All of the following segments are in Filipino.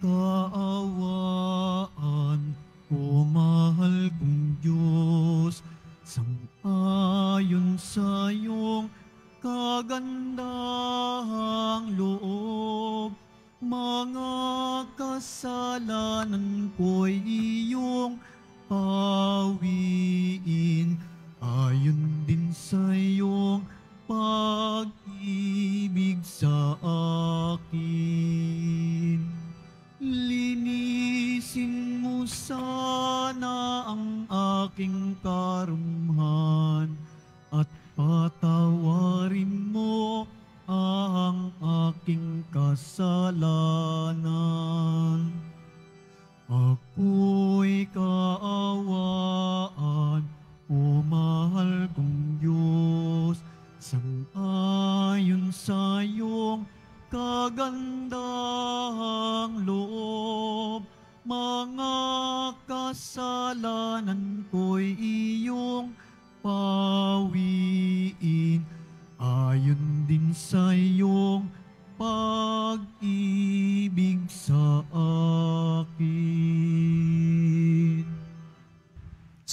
kau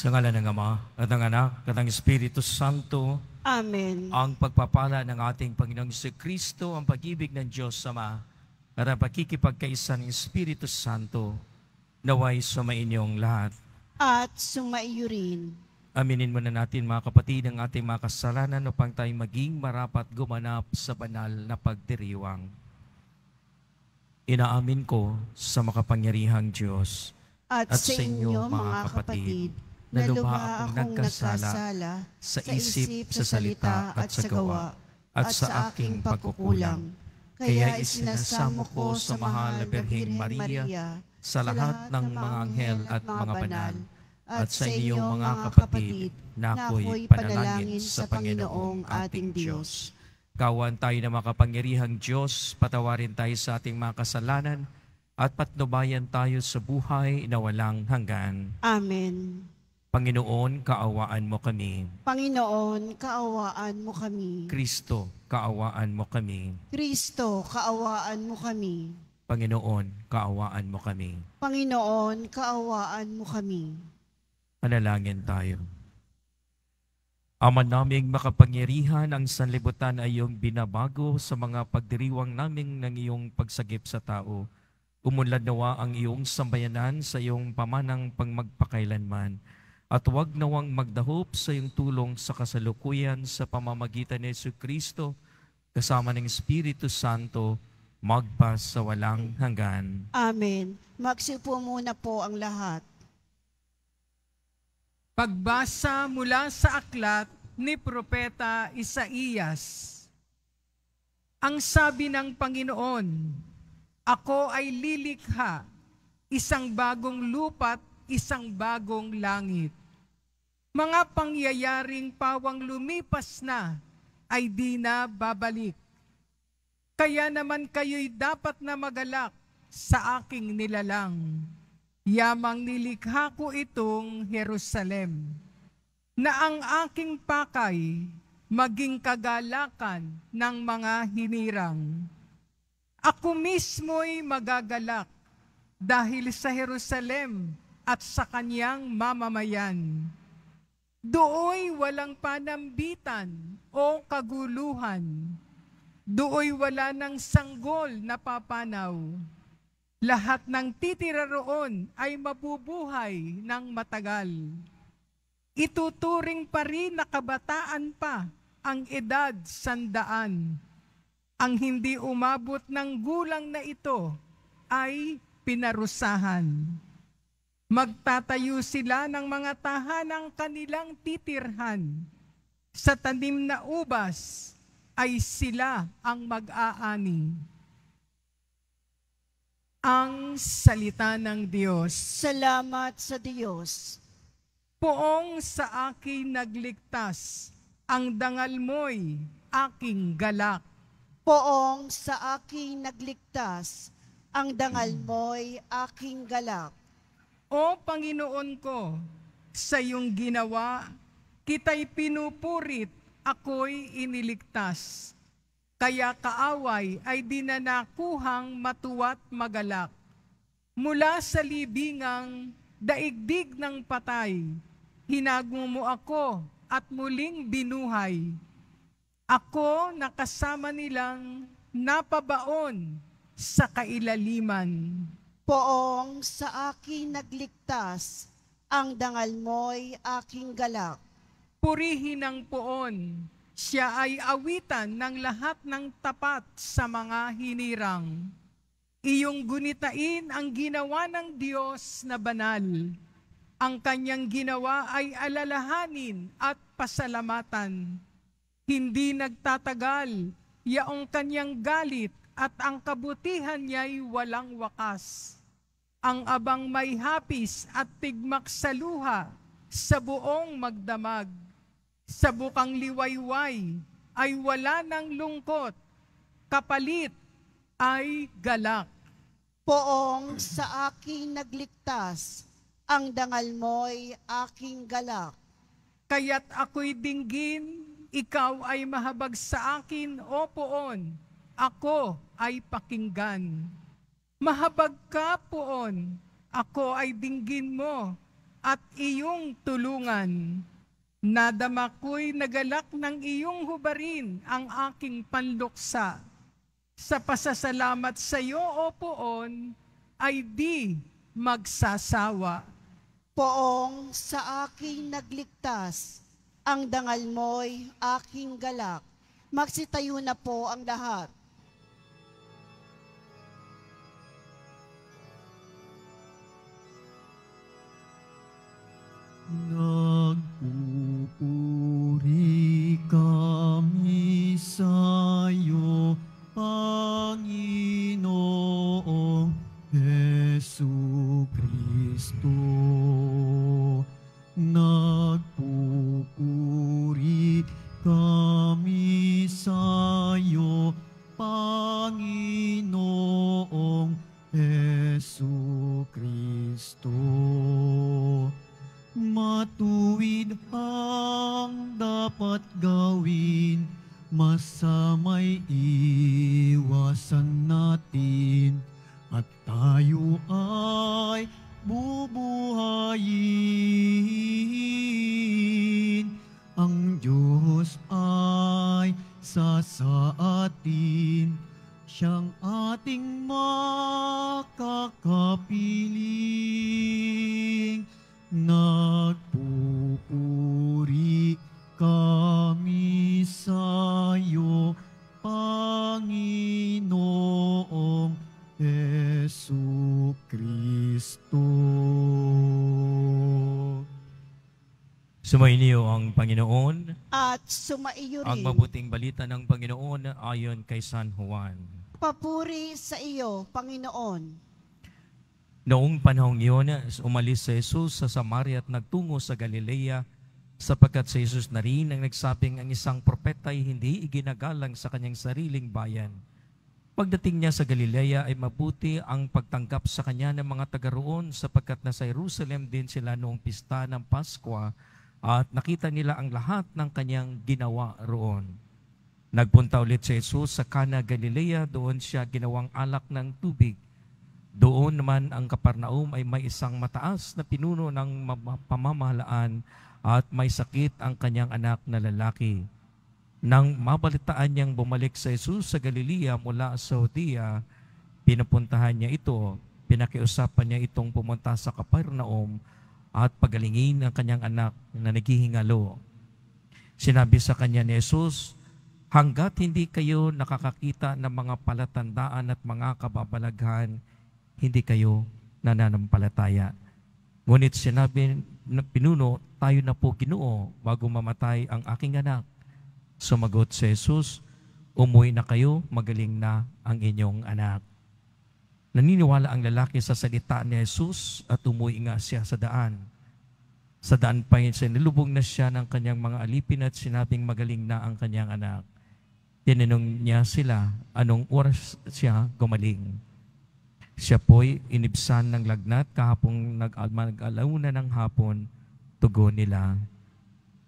Sa ngalan ng Ama, at ng Anak, at ng Espiritu Santo. Amen. Ang pagpapala ng ating Panginoong si Kristo, ang pag-ibig ng Diyos Ama, at ang pakikipagkaisa ng Espiritu Santo, naway sumainyong lahat. At sumaiyo rin. Aminin muna natin mga kapatid ang ating mga kasalanan upang tayo maging marapat gumanap sa banal na pagdiriwang. Inaamin ko sa makapangyarihang Diyos at, at sa inyo, inyo mga kapatid, kapatid na lubha akong nagkasala sa isip, sa salita at sa gawa at sa aking pagkukulang. Kaya isinasamo ko sa mahal na Birhen Maria sa lahat ng mga anghel at mga banal at sa inyong mga kapatid na ako'y panalangin sa Panginoong ating Diyos. Kawan tayo ng makapangyarihang Diyos, patawarin tayo sa ating mga kasalanan at patnubayan tayo sa buhay na walang hanggan. Amen. Panginoon, kaawaan mo kami. Panginoon, kaawaan mo kami. Kristo, kaawaan mo kami. Kristo, kaawaan mo kami. Panginoon, kaawaan mo kami. Panginoon, kaawaan mo kami. Panalangin tayo. Ama naming makapangyarihan, ang sanlibutan ay iyong binabago sa mga pagdiriwang naming ng iyong pagsagip sa tao. Umunlad nawa ang iyong sambayanan sa iyong pamanang pangmagpakailanman at huwag nawang magdahop sa iyong tulong sa kasalukuyan sa pamamagitan ni Yesu Kristo kasama ng Espiritu Santo magpas sa walang hanggan. Amen. Magsipo muna po ang lahat. Pagbasa mula sa aklat ni Propeta Isaías. Ang sabi ng Panginoon, Ako ay lilikha, isang bagong lupat, isang bagong langit mga pangyayaring pawang lumipas na ay di na babalik. Kaya naman kayo'y dapat na magalak sa aking nilalang. Yamang nilikha ko itong Jerusalem, na ang aking pakay maging kagalakan ng mga hinirang. Ako mismo'y magagalak dahil sa Jerusalem at sa kanyang mamamayan Dooy walang panambitan o kaguluhan. Dooy wala ng sanggol na papanaw. Lahat ng titira roon ay mabubuhay ng matagal. Ituturing pa rin na kabataan pa ang edad sandaan. Ang hindi umabot ng gulang na ito ay pinarusahan. Magtatayo sila ng mga tahanang kanilang titirhan. Sa tanim na ubas ay sila ang mag-aani. Ang salita ng Diyos. Salamat sa Diyos. Poong sa akin nagligtas, ang dangal mo'y aking galak. Poong sa akin nagligtas, ang dangal mo'y aking galak. O Panginoon ko, sa iyong ginawa, kita'y pinupurit, ako'y iniligtas. Kaya kaaway ay dinanakuhang matuwat magalak. Mula sa libingang daigdig ng patay, hinago mo ako at muling binuhay. Ako nakasama nilang napabaon sa kailaliman. Poong sa akin nagligtas, ang dangal mo'y aking galak. Purihin ang poon, siya ay awitan ng lahat ng tapat sa mga hinirang. Iyong gunitain ang ginawa ng Diyos na banal. Ang kanyang ginawa ay alalahanin at pasalamatan. Hindi nagtatagal, yaong kanyang galit at ang kabutihan niya'y walang wakas. Ang abang may hapis at tigmak sa luha, sa buong magdamag. Sa bukang liwayway ay wala ng lungkot, kapalit ay galak. Poong sa aking nagligtas, ang dangal mo'y aking galak. Kaya't ako'y dinggin, ikaw ay mahabag sa akin, o poon, ako ay pakinggan. Mahabag ka poon, ako ay dinggin mo at iyong tulungan. Nadama ko'y nagalak ng iyong hubarin ang aking panluksa. Sa pasasalamat sa iyo, O Poon, ay di magsasawa. Poong sa aking nagligtas, ang dangal mo'y aking galak. Magsitayo na po ang lahat. Nagpupuri kami sa'yo, Panginoong Yesu Kristo. Nagpupuri kami sa'yo, Panginoong Yesu Kristo. Matuwid ang dapat gawin, masamay iwasan natin, at tayo ay bubuhayin. Ang Diyos ay sa sa atin, siyang ating mahal. sumaiyo rin ang eh. mabuting balita ng Panginoon ayon kay San Juan. Papuri sa iyo, Panginoon. Noong panahong iyon, umalis si Jesus sa Samaria at nagtungo sa Galilea sapagkat si Jesus na rin ang nagsabing ang isang propeta ay hindi iginagalang sa kanyang sariling bayan. Pagdating niya sa Galilea ay mabuti ang pagtanggap sa kanya ng mga taga roon sapagkat nasa Jerusalem din sila noong pista ng Paskwa at nakita nila ang lahat ng kanyang ginawa roon. Nagpunta ulit si Jesus sa Cana Galilea, doon siya ginawang alak ng tubig. Doon naman ang Kaparnaum ay may isang mataas na pinuno ng pamamahalaan at may sakit ang kanyang anak na lalaki. Nang mabalitaan niyang bumalik sa Jesus sa Galilea mula sa Judea, pinapuntahan niya ito, pinakiusapan niya itong pumunta sa Kapernaum at pagalingin ang kanyang anak na naghihingalo. Sinabi sa kanya ni Jesus, hanggat hindi kayo nakakakita ng mga palatandaan at mga kababalaghan, hindi kayo nananampalataya. Ngunit sinabi ng pinuno, tayo na po ginoo bago mamatay ang aking anak. Sumagot si Jesus, umuwi na kayo, magaling na ang inyong anak. Naniniwala ang lalaki sa salita ni Jesus at umuwi nga siya sa daan. Sa daan pa yun siya, nilubog na siya ng kanyang mga alipin at sinabing magaling na ang kanyang anak. Tinanong niya sila anong oras siya gumaling. Siya po'y inibsan ng lagnat kahapong nag-alauna ng hapon, tugon nila.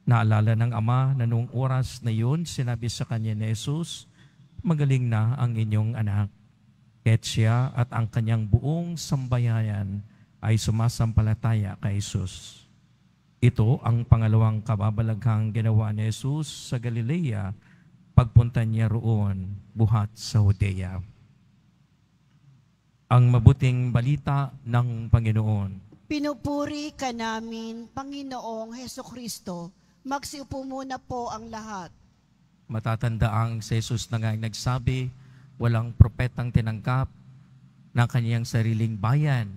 Naalala ng ama na noong oras na yun, sinabi sa kanya ni Jesus, magaling na ang inyong anak Kaya't siya at ang kanyang buong sambayayan ay sumasampalataya kay Jesus. Ito ang pangalawang kababalaghang ginawa ni Jesus sa Galilea pagpunta niya roon buhat sa Hodea. Ang mabuting balita ng Panginoon. Pinupuri ka namin, Panginoong Heso Kristo. Magsiupo muna po ang lahat. Matatandaang si Jesus na nga nagsabi, Walang propetang tinanggap ng kaniyang sariling bayan.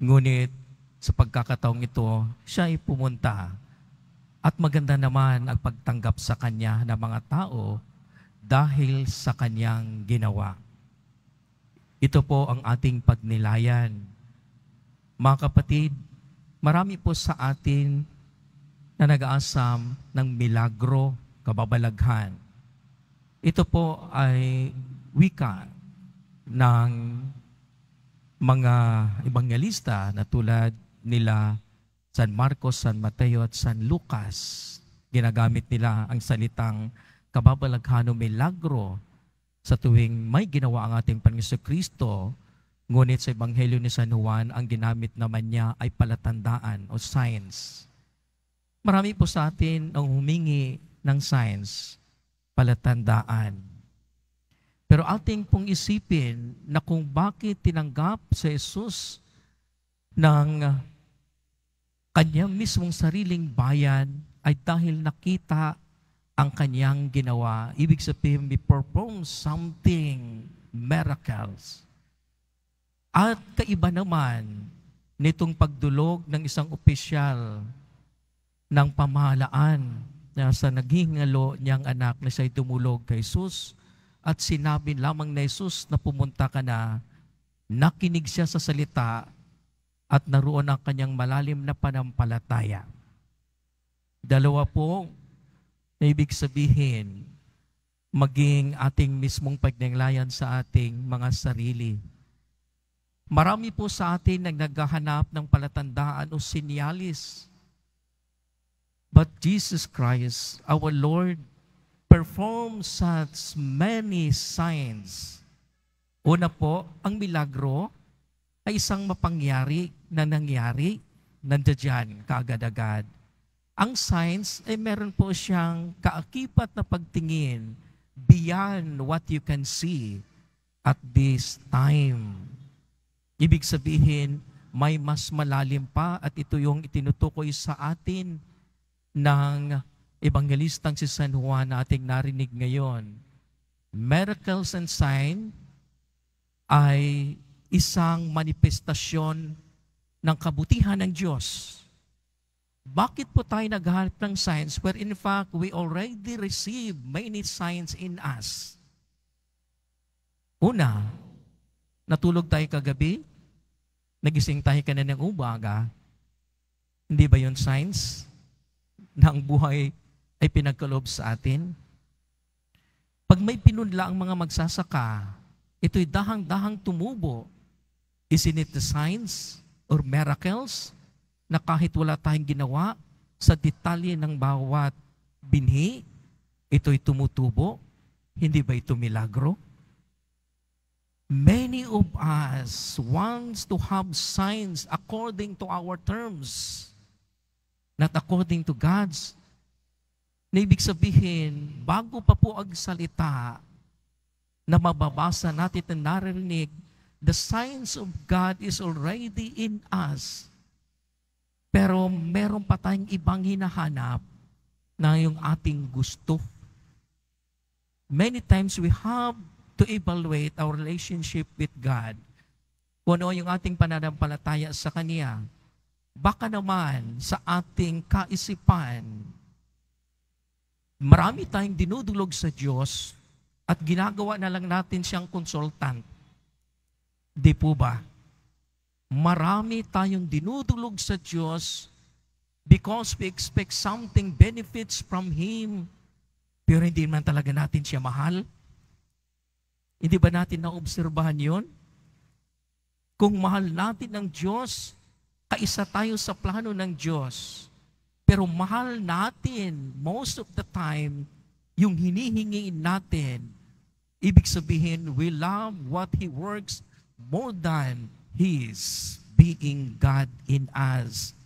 Ngunit sa pagkakataong ito, siya ay pumunta at maganda naman ang pagtanggap sa kanya ng mga tao dahil sa kanyang ginawa. Ito po ang ating pagnilayan. Mga kapatid, marami po sa atin na nag-aasam ng milagro, kababalaghan. Ito po ay wika ng mga ebanghelista na tulad nila San Marcos, San Mateo at San Lucas. Ginagamit nila ang salitang kababalaghano milagro sa tuwing may ginawa ang ating Panginoon Kristo, ngunit sa Ebanghelyo ni San Juan, ang ginamit naman niya ay palatandaan o signs. Marami po sa atin ang humingi ng signs palatandaan. Pero ating pong isipin na kung bakit tinanggap si Jesus ng kanyang mismong sariling bayan ay dahil nakita ang kanyang ginawa. Ibig sabihin, we perform something, miracles. At kaiba naman nitong pagdulog ng isang opisyal ng pamahalaan na sa naghingalo niyang anak na siya'y tumulog kay Jesus at sinabi lamang na Jesus na pumunta ka na, nakinig siya sa salita at naroon ang kanyang malalim na panampalataya. Dalawa po na ibig sabihin, maging ating mismong pagnanglayan sa ating mga sarili. Marami po sa atin nag naghahanap ng palatandaan o sinyalis But Jesus Christ, our Lord, performed such many signs. Una po, ang milagro ay isang mapangyari na nangyari nandiyan kaagad-agad. Ang signs ay eh, meron po siyang kaakibat na pagtingin beyond what you can see at this time. Ibig sabihin, may mas malalim pa at ito yung itinutukoy sa atin ng Ebanghelistang si San Juan na ating narinig ngayon. Miracles and sign ay isang manifestasyon ng kabutihan ng Diyos. Bakit po tayo naghahanap ng signs where in fact we already receive many signs in us? Una, natulog tayo kagabi, nagising tayo kanina ng umaga, hindi ba yon signs? na ang buhay ay pinagkaloob sa atin? Pag may pinunla ang mga magsasaka, ito'y dahang-dahang tumubo. Isn't it the signs or miracles na kahit wala tayong ginawa sa detalye ng bawat binhi, ito'y tumutubo? Hindi ba ito milagro? Many of us wants to have signs according to our terms not according to God's. Na ibig sabihin, bago pa po ang salita na mababasa natin at narinig, the signs of God is already in us. Pero meron pa tayong ibang hinahanap na yung ating gusto. Many times we have to evaluate our relationship with God. Kung ano yung ating pananampalataya sa Kanya baka naman sa ating kaisipan, marami tayong dinudulog sa Diyos at ginagawa na lang natin siyang consultant. Di po ba? Marami tayong dinudulog sa Diyos because we expect something benefits from Him pero hindi man talaga natin siya mahal. Hindi ba natin naobserbahan yon? Kung mahal natin ang Diyos, kaisa tayo sa plano ng Diyos. Pero mahal natin most of the time yung hinihingi natin. Ibig sabihin, we love what He works more than His being God in us.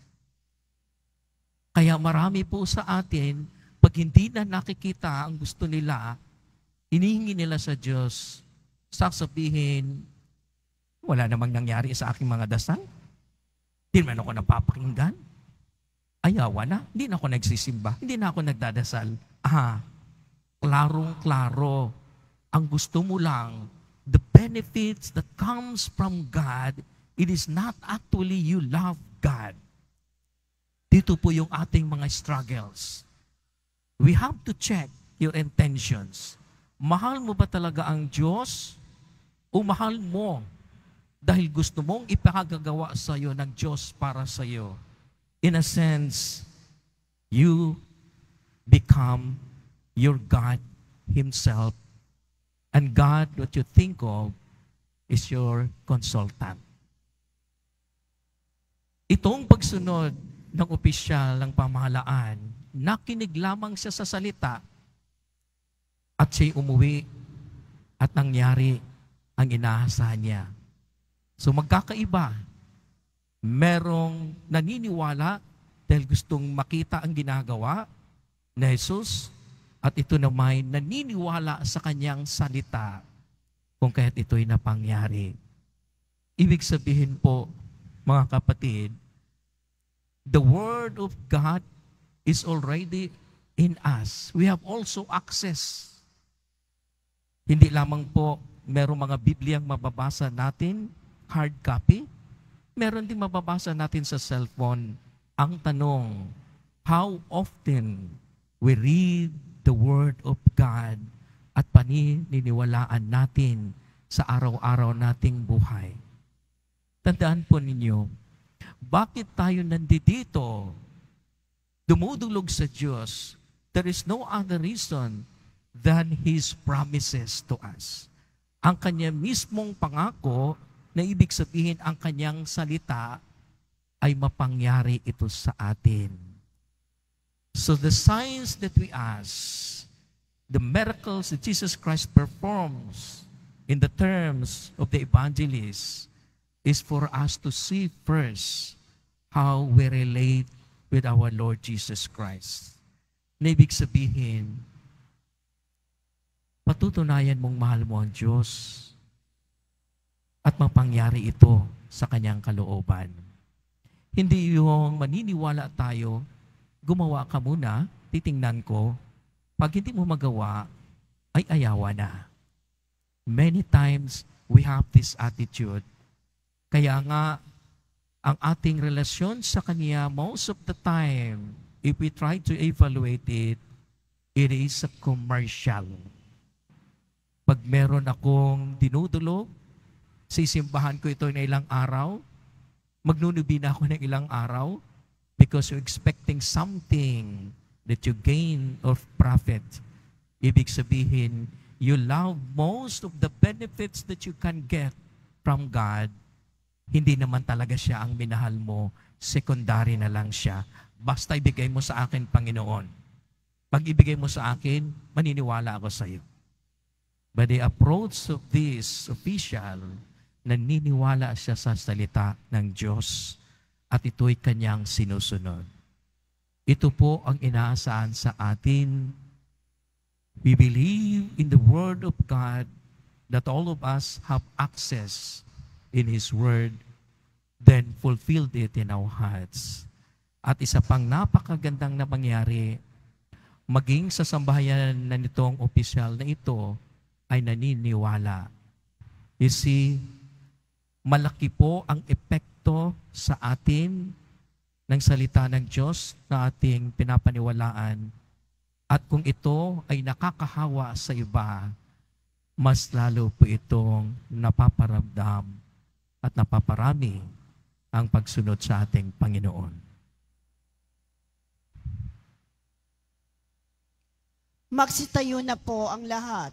Kaya marami po sa atin, pag hindi na nakikita ang gusto nila, hinihingi nila sa Diyos, sasabihin, wala namang nangyari sa aking mga dasal hindi naman ako napapakinggan. Ayawa na. Hindi na ako nagsisimba. Hindi na ako nagdadasal. Aha. klarong-klaro. Ang gusto mo lang, the benefits that comes from God, it is not actually you love God. Dito po yung ating mga struggles. We have to check your intentions. Mahal mo ba talaga ang Diyos? O mahal mo dahil gusto mong ipagagawa sa iyo ng Diyos para sa iyo. In a sense, you become your God Himself. And God, what you think of, is your consultant. Itong pagsunod ng opisyal ng pamahalaan, nakinig lamang siya sa salita at siya'y umuwi at nangyari ang inaasahan niya. So magkakaiba. Merong naniniwala dahil gustong makita ang ginagawa ni Jesus at ito naman naniniwala sa kanyang salita kung kaya't ito'y napangyari. Ibig sabihin po, mga kapatid, the Word of God is already in us. We have also access. Hindi lamang po merong mga Bibliang mababasa natin hard copy. Meron din mababasa natin sa cellphone ang tanong, how often we read the Word of God at paniniwalaan natin sa araw-araw nating buhay. Tandaan po ninyo, bakit tayo nandito dumudulog sa Diyos, there is no other reason than His promises to us. Ang Kanya mismong pangako na ibig sabihin ang kanyang salita ay mapangyari ito sa atin. So the signs that we ask, the miracles that Jesus Christ performs in the terms of the evangelist is for us to see first how we relate with our Lord Jesus Christ. Na ibig sabihin, patutunayan mong mahal mo ang Diyos at mapangyari ito sa kanyang kalooban. Hindi yung maniniwala tayo, gumawa ka muna, titingnan ko. Pag hindi mo magawa, ay ayawa na. Many times, we have this attitude. Kaya nga, ang ating relasyon sa Kanya, most of the time, if we try to evaluate it, it is a commercial. Pag meron akong dinudulog, Sisimbahan ko ito na ilang araw. Magnunubina ako ng ilang araw because you're expecting something that you gain of profit. Ibig sabihin, you love most of the benefits that you can get from God. Hindi naman talaga siya ang minahal mo. Secondary na lang siya. Basta ibigay mo sa akin, Panginoon. Pag ibigay mo sa akin, maniniwala ako sa iyo. But the approach of this official Naniniwala siya sa salita ng Diyos at ito'y kanyang sinusunod. Ito po ang inaasahan sa atin. We believe in the Word of God that all of us have access in His Word, then fulfilled it in our hearts. At isa pang napakagandang na pangyari, maging sa sambahayan na nitong opisyal na ito ay naniniwala. You see, malaki po ang epekto sa atin ng salita ng Diyos na ating pinapaniwalaan. At kung ito ay nakakahawa sa iba, mas lalo po itong napaparamdam at napaparami ang pagsunod sa ating Panginoon. Magsitayo na po ang lahat.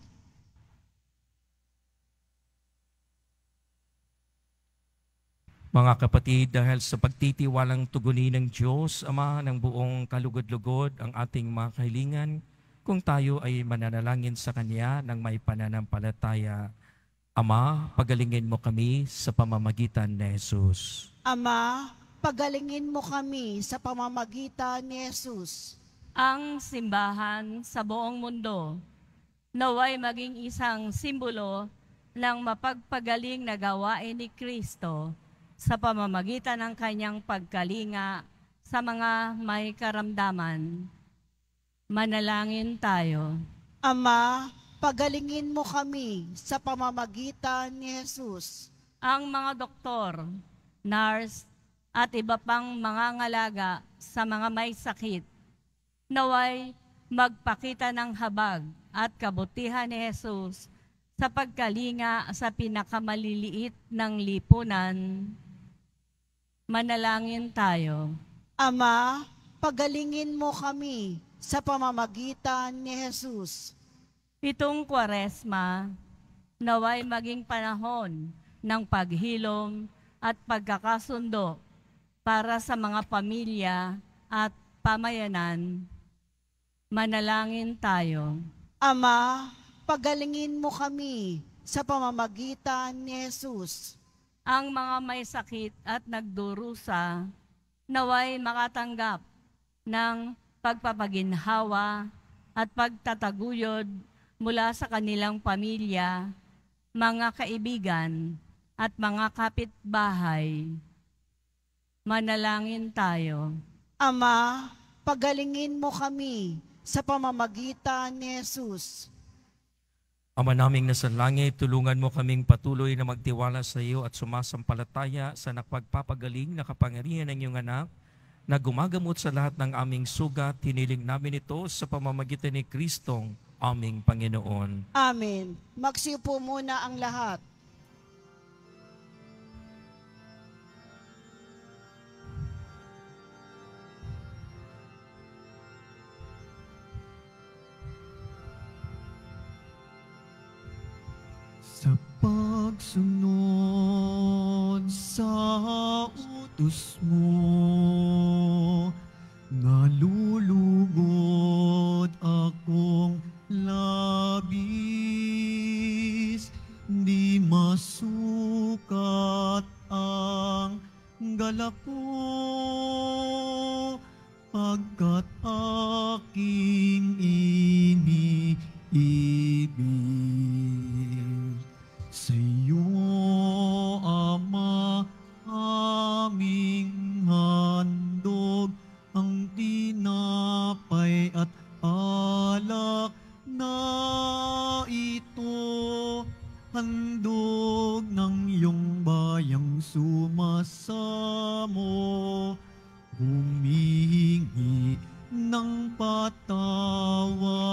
Mga kapatid, dahil sa pagtitiwalang tugunin ng Diyos, Ama ng buong kalugod-lugod ang ating mga kahilingan, kung tayo ay mananalangin sa Kanya ng may pananampalataya. Ama, pagalingin mo kami sa pamamagitan ni Jesus. Ama, pagalingin mo kami sa pamamagitan ni Jesus. Ang simbahan sa buong mundo, naway maging isang simbolo ng mapagpagaling na gawain ni Kristo sa pamamagitan ng kanyang pagkalinga sa mga may karamdaman. Manalangin tayo. Ama, pagalingin mo kami sa pamamagitan ni Jesus. Ang mga doktor, nurse, at iba pang mga ngalaga sa mga may sakit, naway magpakita ng habag at kabutihan ni Jesus sa pagkalinga sa pinakamaliliit ng lipunan Manalangin tayo. Ama, pagalingin mo kami sa pamamagitan ni Jesus. Itong kwaresma, naway maging panahon ng paghilom at pagkakasundo para sa mga pamilya at pamayanan. Manalangin tayo. Ama, pagalingin mo kami sa pamamagitan ni Jesus ang mga may sakit at nagdurusa naway makatanggap ng pagpapaginhawa at pagtataguyod mula sa kanilang pamilya, mga kaibigan at mga kapitbahay. Manalangin tayo. Ama, pagalingin mo kami sa pamamagitan ni Jesus Ama naming nasa langit, tulungan mo kaming patuloy na magtiwala sa iyo at sumasampalataya sa nakpagpapagaling na kapangyarihan ng iyong anak na gumagamot sa lahat ng aming sugat. Tiniling namin ito sa pamamagitan ni Kristong aming Panginoon. Amen. Magsipo muna ang lahat. pagsunod sa utos mo. Nalulugod akong labis, di masukat ang galak ko, pagkat aking ini humihingi ng patawad.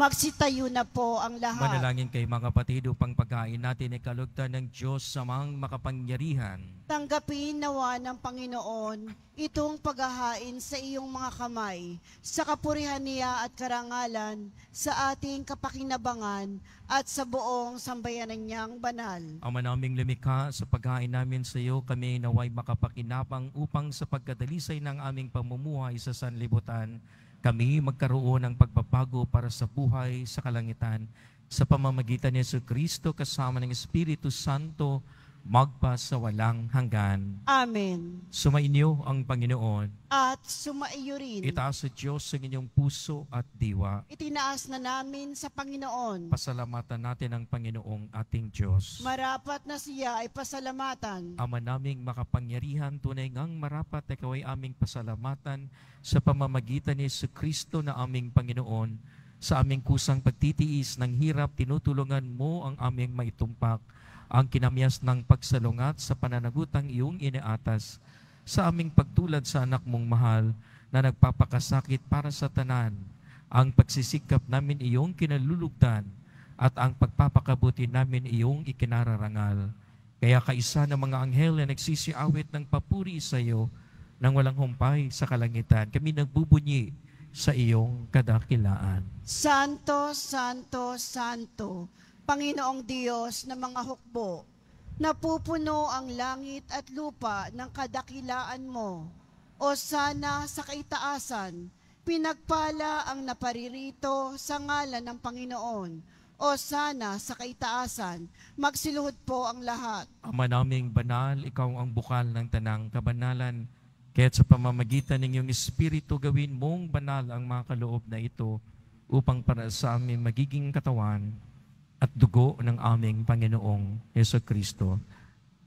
Magsitayo na po ang lahat. Manalangin kay mga kapatid upang pagkain natin ay kalugtan ng Diyos sa mga makapangyarihan. Tanggapin nawa ng Panginoon itong paghahain sa iyong mga kamay, sa kapurihan niya at karangalan, sa ating kapakinabangan at sa buong sambayanan niyang banal. Ama naming lumikha, sa pagkain namin sa iyo, kami naway makapakinabang upang sa pagkadalisay ng aming pamumuhay sa sanlibutan, kami magkaroon ng pagbabago para sa buhay sa kalangitan sa pamamagitan ni Yesu Kristo kasama ng Espiritu Santo magpa sa walang hanggan. Amen. Sumainyo ang Panginoon. At sumaiyo rin. Itaas sa Diyos ang inyong puso at diwa. Itinaas na namin sa Panginoon. Pasalamatan natin ang Panginoong ating Diyos. Marapat na siya ay pasalamatan. Ama naming makapangyarihan, tunay ngang marapat ikaw ay aming pasalamatan sa pamamagitan ni Yesu Kristo na aming Panginoon. Sa aming kusang pagtitiis ng hirap, tinutulungan mo ang aming maitumpak ang kinamyas ng pagsalungat sa pananagutang iyong inaatas sa aming pagtulad sa anak mong mahal na nagpapakasakit para sa tanan, ang pagsisikap namin iyong kinalulugdan at ang pagpapakabuti namin iyong ikinararangal. Kaya kaisa ng mga anghel na nagsisiawit ng papuri sa iyo nang walang humpay sa kalangitan. Kami nagbubunyi sa iyong kadakilaan. Santo, Santo, Santo, Panginoong Diyos ng mga hukbo. Napupuno ang langit at lupa ng kadakilaan mo. O sana sa kaitaasan, pinagpala ang naparirito sa ngalan ng Panginoon. O sana sa kaitaasan, magsiluhod po ang lahat. Ama naming banal, ikaw ang bukal ng tanang kabanalan. Kaya't sa pamamagitan ng iyong Espiritu, gawin mong banal ang mga kaloob na ito upang para sa amin magiging katawan at dugo ng aming Panginoong Yeso Kristo.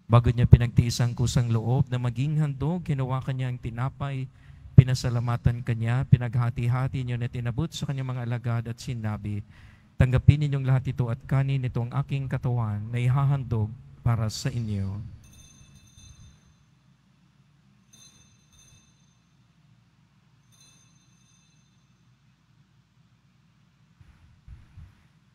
Bago niya pinagtiis kusang loob na maging handog, ginawa kanya ang tinapay, pinasalamatan kanya, pinaghati-hati niyo na tinabot sa kanyang mga alagad at sinabi, Tanggapin ninyong lahat ito at kanin ito ang aking katawan na ihahandog para sa inyo.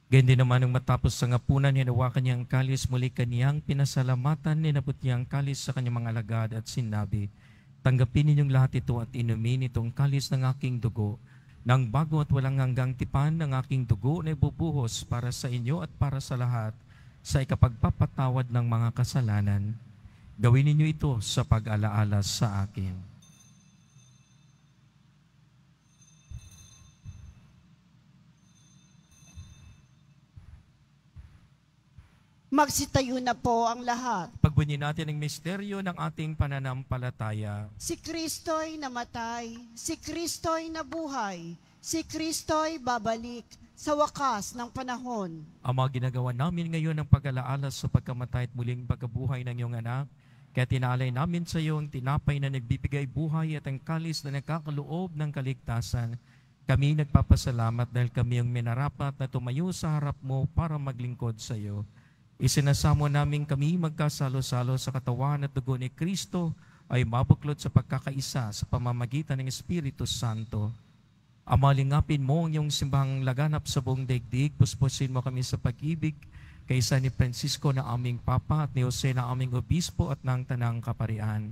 Gayun din naman nung matapos sa ngapunan, hinawakan niya ang kalis, muli kaniyang pinasalamatan, ninabot niya ang kalis sa kanyang mga lagad at sinabi, Tanggapin ninyong lahat ito at inumin itong kalis ng aking dugo, nang bago at walang hanggang tipan ng aking dugo na ibubuhos para sa inyo at para sa lahat sa ikapagpapatawad ng mga kasalanan. Gawin ninyo ito sa pag-alaala sa akin. Magsitayo na po ang lahat. Pagbunyin natin ang misteryo ng ating pananampalataya. Si Kristo'y namatay, si Kristo'y nabuhay, si Kristo'y babalik sa wakas ng panahon. Ang mga ginagawa namin ngayon ng pag-alaala sa pagkamatay at muling pagkabuhay ng iyong anak, kaya tinaalay namin sa iyo ang tinapay na nagbibigay buhay at ang kalis na nagkakaloob ng kaligtasan. Kami nagpapasalamat dahil kami ang minarapat na tumayo sa harap mo para maglingkod sa iyo. Isinasamo namin kami magkasalo-salo sa katawan at dugo ni Kristo ay mabuklod sa pagkakaisa sa pamamagitan ng Espiritu Santo. Amalingapin mo ang iyong simbahang laganap sa buong daigdig. Puspusin mo kami sa pag-ibig kaysa ni Francisco na aming Papa at ni Jose na aming Obispo at ng Tanang Kaparian.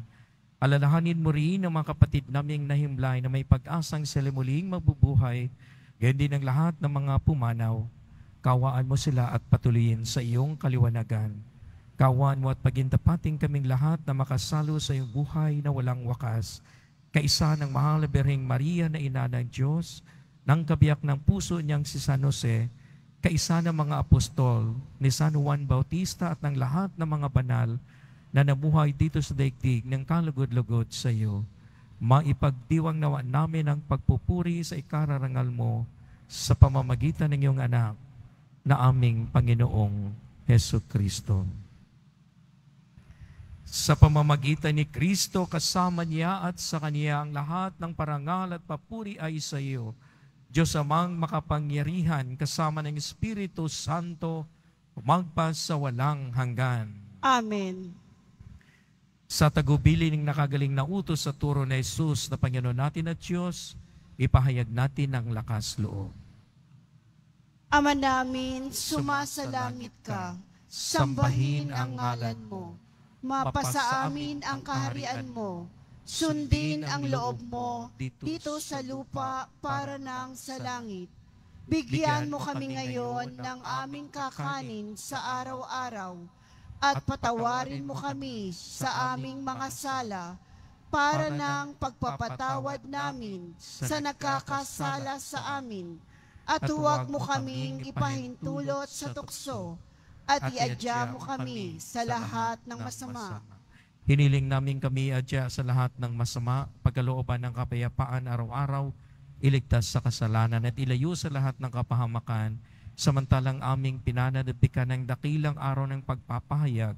Alalahanin mo rin ang mga kapatid naming nahimlay na may pag-asang sila muling mabubuhay, gayon din ang lahat ng mga pumanaw Kawaan mo sila at patuloyin sa iyong kaliwanagan. Kawaan mo at pagindapating kaming lahat na makasalo sa iyong buhay na walang wakas. Kaisa ng mahal na Berheng Maria na ina ng Diyos, ng kabiyak ng puso niyang si San Jose, kaisa ng mga apostol ni San Juan Bautista at ng lahat ng mga banal na nabuhay dito sa daigdig ng kalugod-lugod sa iyo maipagdiwang nawa namin ang pagpupuri sa ikararangal mo sa pamamagitan ng iyong anak na aming Panginoong Heso Kristo. Sa pamamagitan ni Kristo, kasama niya at sa Kaniya ang lahat ng parangal at papuri ay sa iyo, Diyos amang makapangyarihan kasama ng Espiritu Santo, umagpas sa walang hanggan. Amen. Sa tagubilin ng nakagaling na utos sa turo na Isus na Panginoon natin at Diyos, ipahayag natin ang lakas loob. Ama namin, sumasalangit ka. Sambahin ang ngalan mo. Mapasa amin ang kaharian mo. Sundin ang loob mo dito sa lupa para nang sa langit. Bigyan mo kami ngayon ng aming kakanin sa araw-araw at patawarin mo kami sa aming mga sala para ng pagpapatawad namin sa nakakasala sa amin at huwag mo kaming ipahintulot sa tukso at iadya mo kami sa lahat ng masama. Hiniling namin kami adya sa lahat ng masama, pagkalooban ng kapayapaan araw-araw, iligtas sa kasalanan at ilayo sa lahat ng kapahamakan, samantalang aming pinanadapikan ng dakilang araw ng pagpapahayag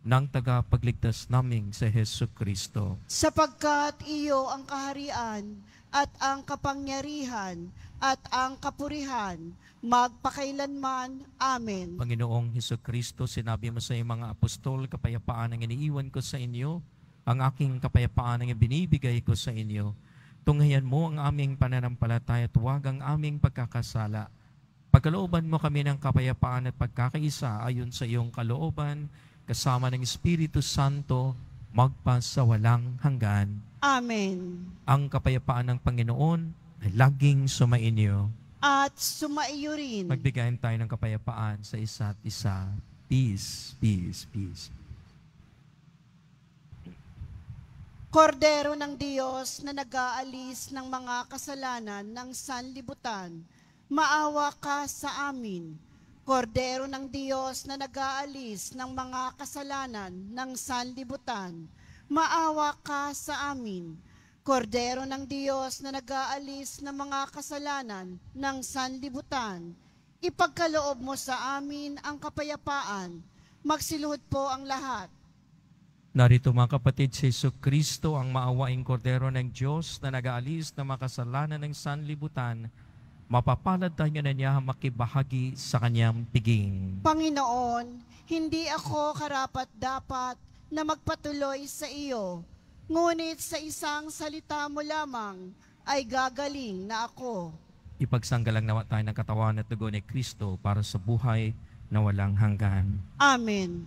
ng tagapagligtas naming si Heso Kristo. Sapagkat iyo ang kaharian at ang kapangyarihan at ang kapurihan magpakailanman. Amen. Panginoong Heso Kristo, sinabi mo sa iyong mga apostol, kapayapaan ang iniiwan ko sa inyo, ang aking kapayapaan ang binibigay ko sa inyo. Tunghayan mo ang aming pananampalataya at huwag ang aming pagkakasala. Pagkalooban mo kami ng kapayapaan at pagkakaisa ayon sa iyong kalooban, kasama ng Espiritu Santo, magpasawalang hanggan. Amen. Ang kapayapaan ng Panginoon ay laging sumainyo. At sumaiyo rin. Magbigayin tayo ng kapayapaan sa isa't isa. Peace, peace, peace. Kordero ng Diyos na nag-aalis ng mga kasalanan ng sanlibutan, maawa ka sa amin Kordero ng Diyos na nag-aalis ng mga kasalanan ng sanlibutan, maawa ka sa amin. Kordero ng Diyos na nag-aalis ng mga kasalanan ng sanlibutan, ipagkaloob mo sa amin ang kapayapaan. Magsiluhod po ang lahat. Narito mga kapatid, si Iso Kristo ang maawaing kordero ng Diyos na nag-aalis ng mga kasalanan ng sanlibutan, mapapalad tayo na niya makibahagi sa kanyang piging. Panginoon, hindi ako karapat-dapat na magpatuloy sa iyo, ngunit sa isang salita mo lamang ay gagaling na ako. Ipagsanggalang nawa tayo ng katawan at dugo ni Kristo para sa buhay na walang hanggan. Amen.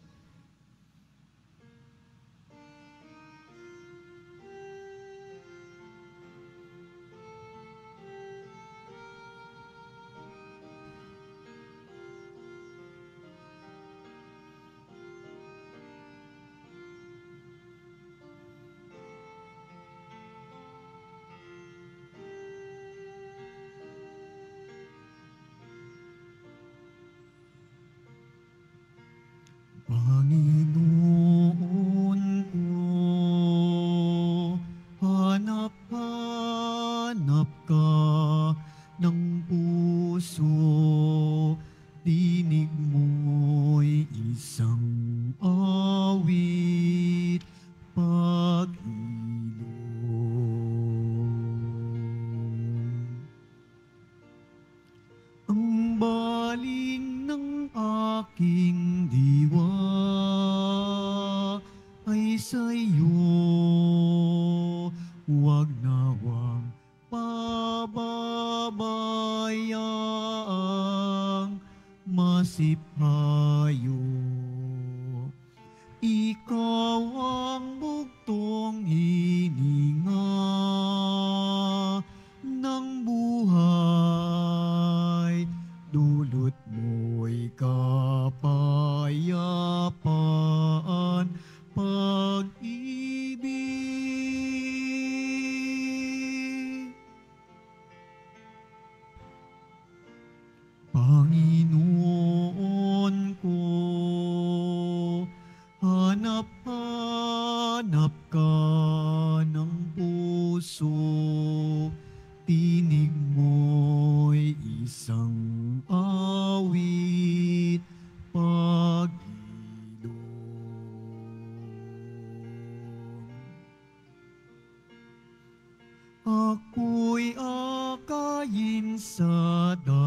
Ako'y akayin sa dami.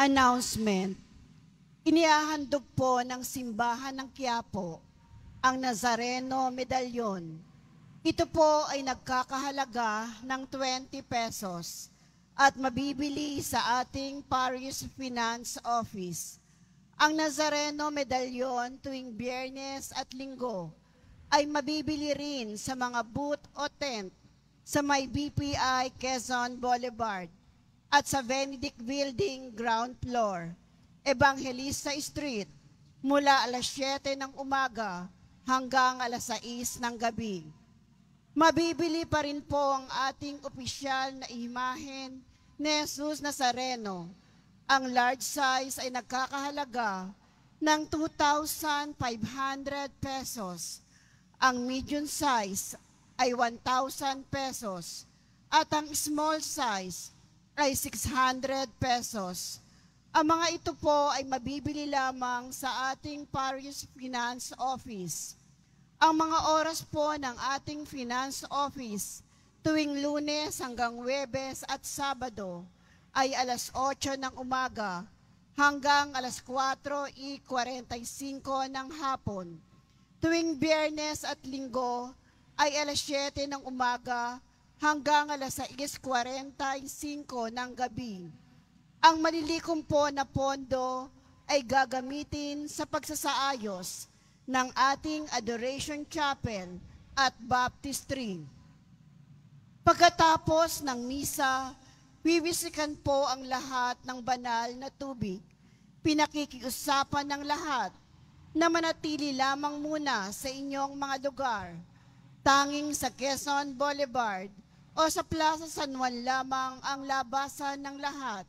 Announcement. Inihahandog po ng simbahan ng Quiapo ang Nazareno Medallion. Ito po ay nagkakahalaga ng 20 pesos at mabibili sa ating Paris Finance Office. Ang Nazareno Medallion tuwing biyernes at linggo ay mabibili rin sa mga booth o tent sa may BPI Quezon Boulevard at sa Benedict Building ground floor, Evangelista Street, mula alas 7 ng umaga hanggang alas 6 ng gabi. Mabibili pa rin po ang ating opisyal na imahen ni Jesus Nazareno. Ang large size ay nagkakahalaga ng 2,500 pesos. Ang medium size ay 1,000 pesos. At ang small size ay 600 pesos. Ang mga ito po ay mabibili lamang sa ating Paris Finance Office. Ang mga oras po ng ating Finance Office tuwing lunes hanggang webes at sabado ay alas 8 ng umaga hanggang alas 4.45 ng hapon. Tuwing biyernes at linggo ay alas 7 ng umaga hanggang alas 6.45 ng gabi. Ang malilikom po na pondo ay gagamitin sa pagsasaayos ng ating Adoration Chapel at Baptistry. Pagkatapos ng misa, wiwisikan po ang lahat ng banal na tubig. Pinakikiusapan ng lahat na manatili lamang muna sa inyong mga lugar, tanging sa Quezon Boulevard o sa Plaza San Juan lamang ang labasan ng lahat.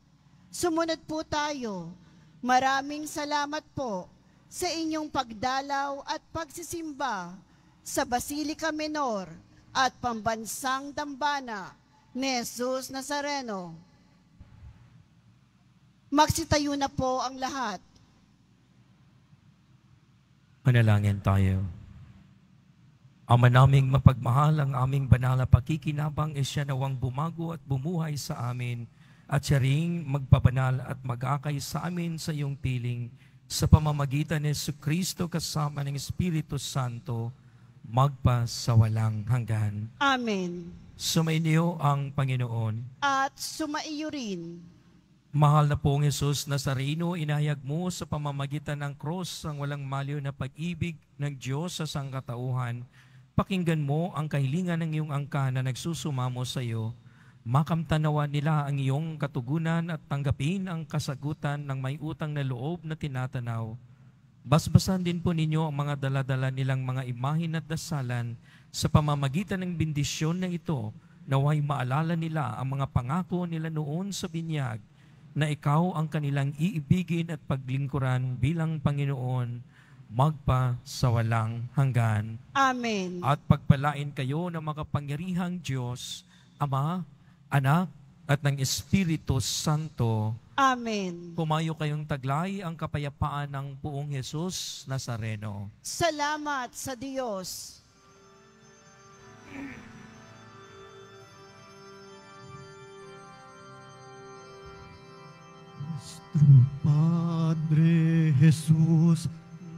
Sumunod po tayo. Maraming salamat po sa inyong pagdalaw at pagsisimba sa Basilica Menor at Pambansang Dambana ni Jesus Nazareno. Magsitayo na po ang lahat. Manalangin tayo. Ama naming mapagmahal ang aming banal na pakikinabang is e siya nawang bumago at bumuhay sa amin at siya ring magpabanal at mag-akay sa amin sa iyong piling sa pamamagitan ni Yesu Kristo kasama ng Espiritu Santo magpa sa walang hanggan. Amen. Sumainyo ang Panginoon. At sumaiyo rin. Mahal na pong Yesus na sarino, inayag mo sa pamamagitan ng krus ang walang maliw na pag-ibig ng Diyos sa sangkatauhan pakinggan mo ang kahilingan ng iyong angka na nagsusumamo sa iyo, makamtanawa nila ang iyong katugunan at tanggapin ang kasagutan ng may utang na loob na tinatanaw. Basbasan din po ninyo ang mga daladala nilang mga imahin at dasalan sa pamamagitan ng bendisyon na ito naway maalala nila ang mga pangako nila noon sa binyag na ikaw ang kanilang iibigin at paglingkuran bilang Panginoon magpa sa walang hanggan. Amen. At pagpalain kayo ng makapangyarihang Diyos, Ama, Anak, at ng Espiritu Santo. Amen. Pumayo kayong taglay ang kapayapaan ng buong Jesus Nazareno. Salamat sa Diyos. Nuestro Padre Jesús,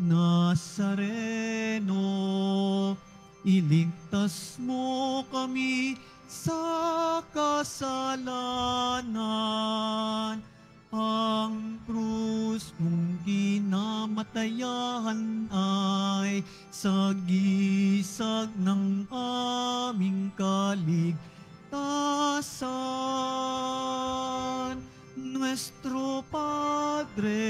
Nazareno, iligtas mo kami sa kasalanan. Ang krus mong ginamatayan ay sa sagisag ng aming kaligtasan. Nuestro Padre,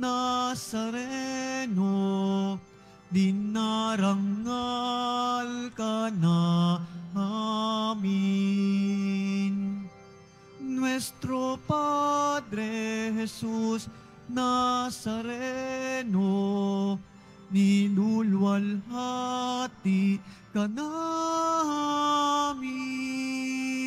Nazareno, dinarangal ka na amin. Nuestro Padre Jesus Nazareno, nilulwalhati ka namin.